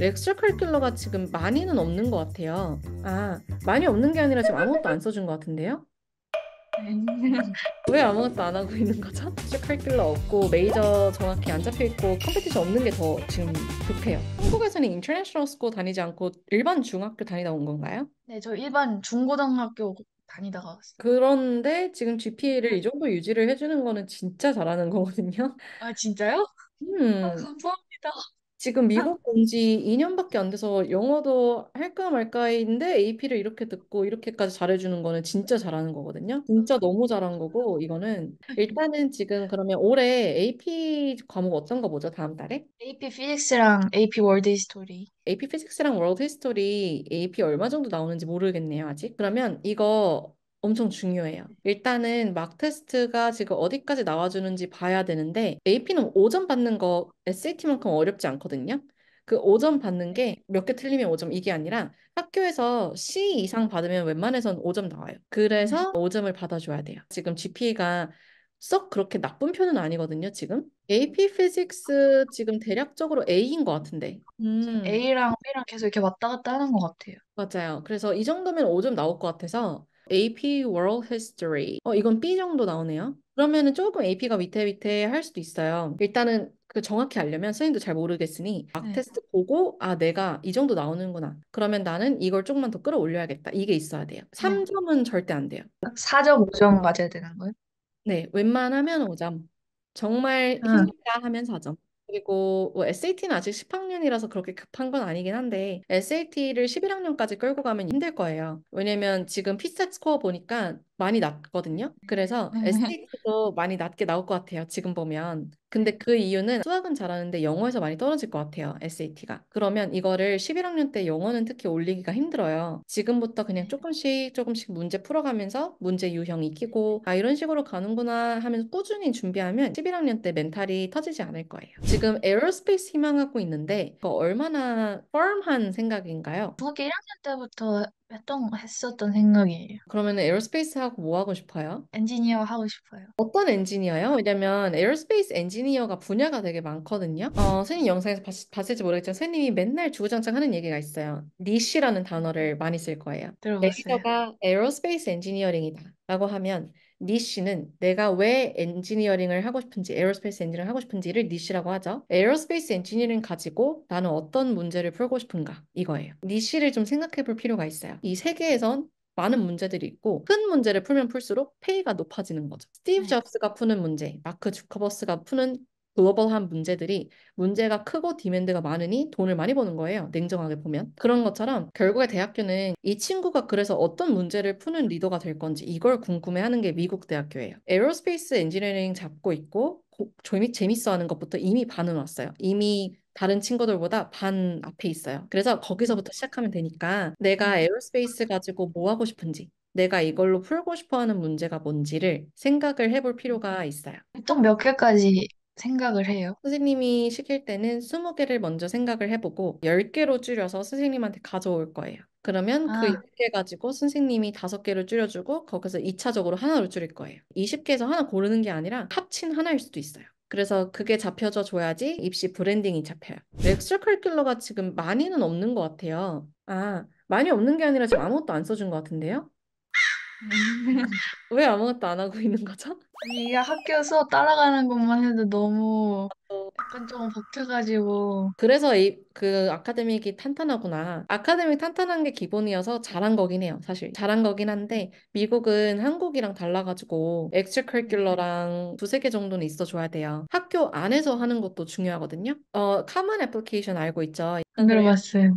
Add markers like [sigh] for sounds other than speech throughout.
엑스트라커리큘러가 지금 많이는 없는 것 같아요. 아, 많이 없는 게 아니라 지금 아무것도 안 써준 것 같은데요? 네. 왜 아무것도 안 하고 있는 거죠? 슈칼큘러 없고 메이저 정확히 안 잡혀 있고 컴퓨티션 없는 게 더 지금 급해요. 한국에서는 인터내셔널 스쿨 다니지 않고 일반 중학교 다니다 온 건가요? 네, 저 일반 중고등학교 다니다가 왔어요. 그런데 지금 GPA를 이 정도 유지를 해주는 거는 진짜 잘하는 거거든요. 아, 진짜요? 음. 아, 감사합니다. 지금 미국 온지 2년밖에 안 돼서 영어도 할까 말까인데 AP를 이렇게 듣고 이렇게까지 잘해주는 거는 진짜 잘하는 거거든요. 진짜 너무 잘한 거고 이거는 일단은 지금 그러면 올해 AP 과목 어떤 거 보죠? 다음 달에? AP 피직스랑 AP 월드 히스토리. AP 피직스랑 월드 히스토리 AP 얼마 정도 나오는지 모르겠네요, 아직. 그러면 이거 엄청 중요해요. 일단은 막 테스트가 지금 어디까지 나와주는지 봐야 되는데 AP는 5점 받는 거 SAT만큼 어렵지 않거든요. 그 5점 받는 게 몇 개 틀리면 5점 이게 아니라 학교에서 C 이상 받으면 웬만해선 5점 나와요. 그래서 5점을 음. 받아줘야 돼요. 지금 GPA가 썩 그렇게 나쁜 편은 아니거든요, 지금. AP Physics 지금 대략적으로 A인 것 같은데. 음. A랑 B랑 계속 이렇게 왔다 갔다 하는 것 같아요. 맞아요. 그래서 이 정도면 5점 나올 것 같아서 AP World History. 어, 이건 B 정도 나오네요. 그러면은 조금 AP가 위태위태 할 수도 있어요. 일단은 그 정확히 알려면 선생님도 잘 모르겠으니 막 네. 테스트 보고 아 내가 이 정도 나오는구나 그러면 나는 이걸 조금만 더 끌어올려야겠다 이게 있어야 돼요 3점은 절대 안 돼요 4점 5점 맞아야 되는 거예요? 네 웬만하면 5점 정말 아. 힘들다 아. 하면 4점 그리고 뭐 SAT는 아직 10학년이라서 그렇게 급한 건 아니긴 한데 SAT를 11학년까지 끌고 가면 힘들 거예요. 왜냐면 지금 피셋 스코어 보니까 많이 낮거든요. 그래서 SAT도 네. 많이 낮게 나올 것 같아요. 지금 보면. 근데 그 이유는 수학은 잘하는데 영어에서 많이 떨어질 것 같아요. SAT가. 그러면 이거를 11학년 때 영어는 특히 올리기가 힘들어요. 지금부터 그냥 네. 조금씩 조금씩 문제 풀어가면서 문제 유형 익히고 아 이런 식으로 가는구나 하면서 꾸준히 준비하면 11학년 때 멘탈이 터지지 않을 거예요. 지금 에어로스페이스 희망하고 있는데 그거 얼마나 f i 한 생각인가요? 중학 1학년 때부터 했던 했었던 생각이에요. 그러면 에어스페이스 하고 뭐 하고 싶어요? 엔지니어 하고 싶어요. 어떤 엔지니어요? 왜냐면 에어스페이스 엔지니어가 분야가 되게 많거든요. 어, 선생님 영상에서 봤, 을지 모르겠지만 선생님이 맨날 주구장창 하는 얘기가 있어요. 니시라는 단어를 많이 쓸 거예요. 들어봤어요. 여기서가 에어스페이스 엔지니어링이다 라고 하면 니쉬는 내가 왜 엔지니어링을 하고 싶은지 에어스페이스 엔지니어링을 하고 싶은지를 니쉬라고 하죠. 에어스페이스 엔지니어링 가지고 나는 어떤 문제를 풀고 싶은가 이거예요. 니쉬를 좀 생각해 볼 필요가 있어요. 이 세계에선 많은 문제들이 있고 큰 문제를 풀면 풀수록 페이가 높아지는 거죠. 스티브 네. 잡스가 푸는 문제, 마크 주커버스가 푸는 글로벌한 문제들이 문제가 크고 디맨드가 많으니 돈을 많이 버는 거예요. 냉정하게 보면. 그런 것처럼 결국에 대학교는 이 친구가 그래서 어떤 문제를 푸는 리더가 될 건지 이걸 궁금해하는 게 미국 대학교예요. 에어로스페이스 엔지니어링 잡고 있고 재미, 재밌어하는 것부터 이미 반은 왔어요. 이미 다른 친구들보다 반 앞에 있어요. 그래서 거기서부터 시작하면 되니까 내가 에어로스페이스 음. 가지고 뭐 하고 싶은지 내가 이걸로 풀고 싶어 하는 문제가 뭔지를 생각을 해볼 필요가 있어요. 또 몇 개까지 생각을 해요? 선생님이 시킬 때는 20개를 먼저 생각을 해보고 10개로 줄여서 선생님한테 가져올 거예요. 그러면 그 아. 그 10개 가지고 선생님이 5개로 줄여주고 거기서 2차적으로 하나로 줄일 거예요. 20개에서 하나 고르는 게 아니라 합친 하나일 수도 있어요. 그래서 그게 잡혀져 줘야지 입시 브랜딩이 잡혀요. 렉처 커리큘러가 지금 많이는 없는 것 같아요. 아, 많이 없는 게 아니라 지금 아무것도 안 써준 것 같은데요? [laughs] 왜 아무것도 안 하고 있는 거죠? 이 학교 수업 따라가는 것만 해도 너무 어. 약간 좀 벅차가지고 그래서 이, 그 아카데믹이 탄탄하구나. 아카데믹 탄탄한 게 기본이어서 잘한 거긴 해요, 사실. 잘한 거긴 한데, 미국은 한국이랑 달라가지고, 엑스트라커큘러랑 두세 개 정도는 있어줘야 돼요. 학교 안에서 하는 것도 중요하거든요. 어, 카먼 애플리케이션 알고 있죠? 안 들어봤어요.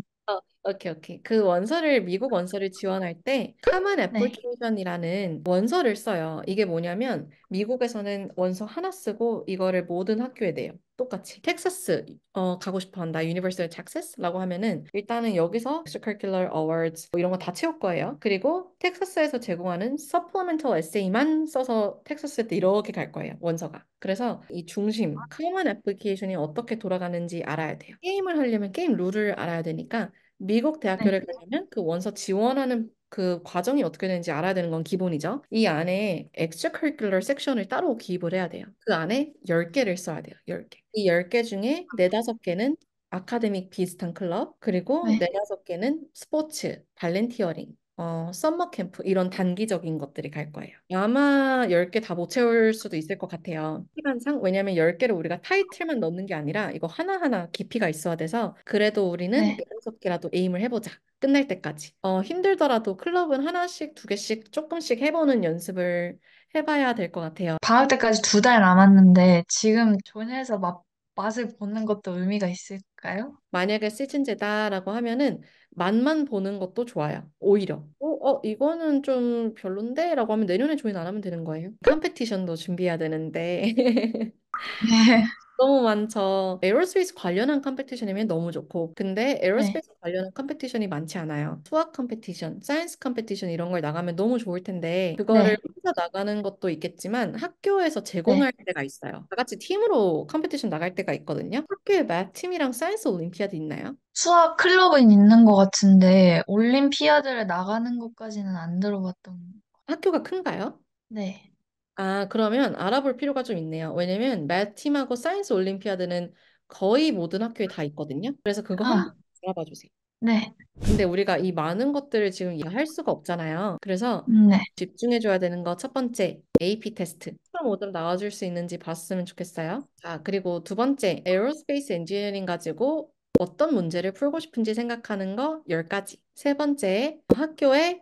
오케이, 오케이. 그 원서를, 미국 원서를 지원할 때, 카먼 네. 애플리케이션이라는 원서를 써요. 이게 뭐냐면, 미국에서는 원서 하나 쓰고, 이거를 모든 학교에 내요. 똑같이. 텍사스, 어, 가고 싶어 한다. University of Texas라고 하면은, 일단은 여기서 Extracurricular Awards, 뭐 이런 거 다 채울 거예요. 그리고 텍사스에서 제공하는 Supplemental Essay만 써서 텍사스에 이렇게 갈 거예요. 원서가. 그래서 이 중심, 아. 카먼 애플리케이션이 어떻게 돌아가는지 알아야 돼요. 게임을 하려면 게임 룰을 알아야 되니까, 미국 대학교를 네. 가려면 그 원서 지원하는 그 과정이 어떻게 되는지 알아야 되는 건 기본이죠. 이 안에 extracurricular 섹션을 따로 기입을 해야 돼요. 그 안에 10개를 써야 돼요. 10개. 이 10개 중에 4, 5개는 아카데믹 비슷한 클럽, 그리고 네. 4, 5개는 스포츠, 발렌티어링, 어, 썸머 캠프 이런 단기적인 것들이 갈 거예요. 아마 10개 다 못 채울 수도 있을 것 같아요. 시간상 왜냐면 10개를 우리가 타이틀만 넣는 게 아니라 이거 하나하나 깊이가 있어야 돼서 그래도 우리는 네. 6개라도 에임을 해보자. 끝날 때까지. 어, 힘들더라도 클럽은 하나씩 두 개씩 조금씩 해보는 연습을 해봐야 될 것 같아요. 방학 때까지 두 달 남았는데 지금 존에서 맛, 맛을 보는 것도 의미가 있을 볼까요? 만약에 시즌제다라고 하면은 맛만 보는 것도 좋아요. 오히려. 어, 어 이거는 좀 별론데? 라고 하면 내년에 조인 안 하면 되는 거예요. 컴페티션도 준비해야 되는데. 네. 너무 많죠. 에어로스페이스 관련한 컴페티션이면 너무 좋고, 근데 네. 에어로스페이스 관련한 컴페티션이 많지 않아요. 수학 컴페티션, 사이언스 컴페티션 이런 걸 나가면 너무 좋을 텐데, 그거를 네. 혼자 나가는 것도 있겠지만 학교에서 네. 제공할 때가 있어요. 다 같이 팀으로 컴페티션 나갈 때가 있거든요. 학교에 맵 팀이랑 사이언스 올림피아드 있나요? 수학 클럽은 있는 것 같은데 올림피아드를 나가는 것까지는 안 들어봤던. 것 학교가 큰가요? 네. 아, 그러면 알아볼 필요가 좀 있네요. 왜냐면 맷팀하고 사이언스 올림피아드는 거의 모든 학교에 다 있거든요. 그래서 그거 한번 아, 알아봐 주세요. 네. 근데 우리가 이 많은 것들을 지금 할 수가 없잖아요. 그래서 음, 네. 집중해줘야 되는 거 첫 번째, AP 테스트. 그럼 5점 나와줄 수 있는지 봤으면 좋겠어요. 자, 그리고 두 번째, 에어로스페이스 엔지니어링 가지고 어떤 문제를 풀고 싶은지 생각하는 거 10가지. 세 번째, 학교에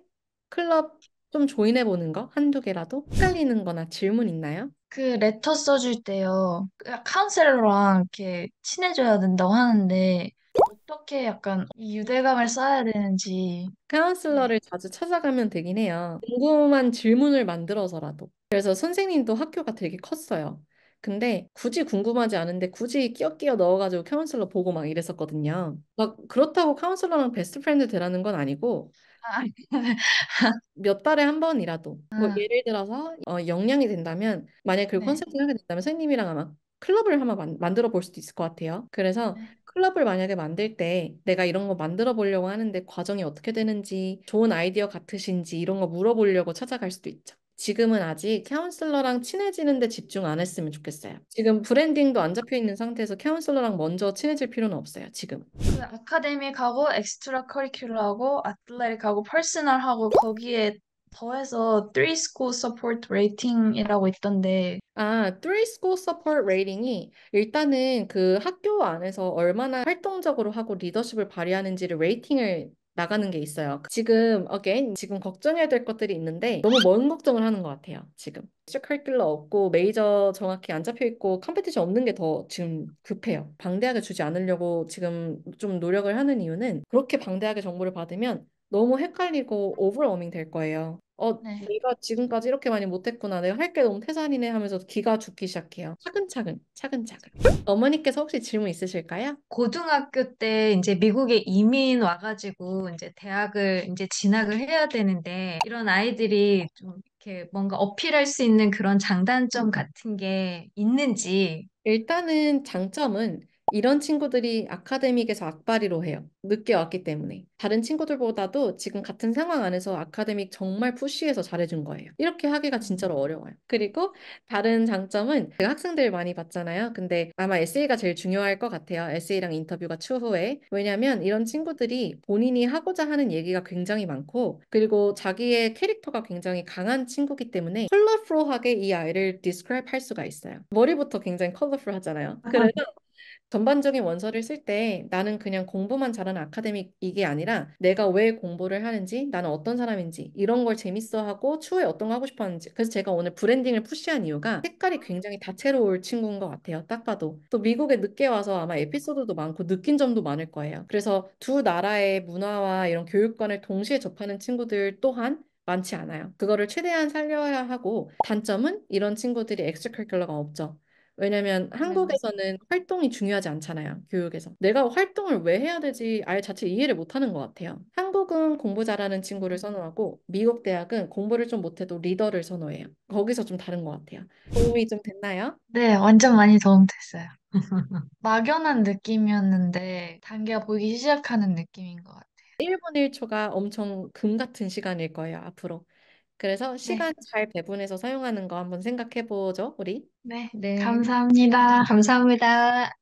클럽 좀 조인해 보는 거 한두 개라도 헷갈리는 거나 질문 있나요? 그 레터 써줄 때요. 그 카운셀러랑 이렇게 친해져야 된다고 하는데 어떻게 약간 이 유대감을 쌓아야 되는지. 카운슬러를 네. 자주 찾아가면 되긴 해요. 궁금한 질문을 만들어서라도. 그래서 선생님도 학교가 되게 컸어요. 근데 굳이 궁금하지 않은데 굳이 끼어 끼어 넣어가지고 카운슬러 보고 막 이랬었거든요. 막 그렇다고 카운슬러랑 베스트 프렌드 되라는 건 아니고 아, [laughs] 몇 달에 한 번이라도 뭐 아. 예를 들어서 어, 역량이 된다면 만약그 네. 컨셉팅을 하게 된다면 선생님이랑 아마 클럽을 한번 만, 만들어 볼 수도 있을 것 같아요. 그래서 네. 클럽을 만약에 만들 때 내가 이런 거 만들어 보려고 하는데 과정이 어떻게 되는지 좋은 아이디어 같으신지 이런 거 물어보려고 찾아갈 수도 있죠. 지금은 아직 카운슬러랑 친해지는 데 집중 안 했으면 좋겠어요. 지금 브랜딩도 안 잡혀 있는 상태에서 카운슬러랑 먼저 친해질 필요는 없어요. 지금. 그 아카데믹하고 엑스트라 커리큘러하고 아틀레틱하고 퍼스널하고 거기에 더해서 3 School s u p 이라고 있던데 아, 3 School s u p 이 일단은 그 학교 안에서 얼마나 활동적으로 하고 리더십을 발휘하는지를 레이팅을 나가는 게 있어요. 지금 again 지금 걱정해야 될 것들이 있는데 너무 먼 걱정을 하는 것 같아요. 지금 시작할 길러 없고 메이저 정확히 안 잡혀 있고 컴페티션 없는 게 더 지금 급해요. 방대하게 주지 않으려고 지금 좀 노력을 하는 이유는 그렇게 방대하게 정보를 받으면 너무 헷갈리고 오버워밍 될 거예요. 어, 네. 내가 지금까지 이렇게 많이 못했구나. 내가 할 게 너무 태산이네 하면서 기가 죽기 시작해요. 차근차근, 차근차근. 어머니께서 혹시 질문 있으실까요? 고등학교 때 이제 미국에 이민 와가지고 이제 대학을 이제 진학을 해야 되는데 이런 아이들이 좀 이렇게 뭔가 어필할 수 있는 그런 장단점 같은 게 있는지 일단은 장점은 이런 친구들이 아카데믹에서 악바리로 해요. 늦게 왔기 때문에. 다른 친구들보다도 지금 같은 상황 안에서 아카데믹 정말 푸쉬해서 잘해준 거예요. 이렇게 하기가 진짜로 어려워요. 그리고 다른 장점은 제가 학생들 많이 봤잖아요. 근데 아마 에세이가 제일 중요할 것 같아요. 에세이랑 인터뷰가 추후에. 왜냐면 이런 친구들이 본인이 하고자 하는 얘기가 굉장히 많고 그리고 자기의 캐릭터가 굉장히 강한 친구기 때문에 컬러풀하게 이 아이를 디스크라이브 할 수가 있어요. 머리부터 굉장히 컬러풀하잖아요. 아, 그래서 전반적인 원서를 쓸 때 나는 그냥 공부만 잘하는 아카데믹 이게 아니라 내가 왜 공부를 하는지 나는 어떤 사람인지 이런 걸 재밌어하고 추후에 어떤 거 하고 싶었는지 그래서 제가 오늘 브랜딩을 푸시한 이유가 색깔이 굉장히 다채로울 친구인 것 같아요 딱 봐도 또 미국에 늦게 와서 아마 에피소드도 많고 느낀 점도 많을 거예요 그래서 두 나라의 문화와 이런 교육관을 동시에 접하는 친구들 또한 많지 않아요. 그거를 최대한 살려야 하고 단점은 이런 친구들이 엑스트라큘러가 없죠. 왜냐면 네. 한국에서는 활동이 중요하지 않잖아요. 교육에서. 내가 활동을 왜 해야 되지 아예 자체 이해를 못 하는 것 같아요. 한국은 공부 잘하는 친구를 선호하고 미국 대학은 공부를 좀 못해도 리더를 선호해요. 거기서 좀 다른 것 같아요. 도움이 좀 됐나요? 네, 완전 많이 도움 됐어요. [laughs] 막연한 느낌이었는데 단계가 보이기 시작하는 느낌인 것 같아요. 1분 1초가 엄청 금 같은 시간일 거예요, 앞으로. 그래서 네. 시간 네. 잘 배분해서 사용하는 거 한번 생각해 보죠, 우리. 네. 네. 감사합니다. 감사합니다.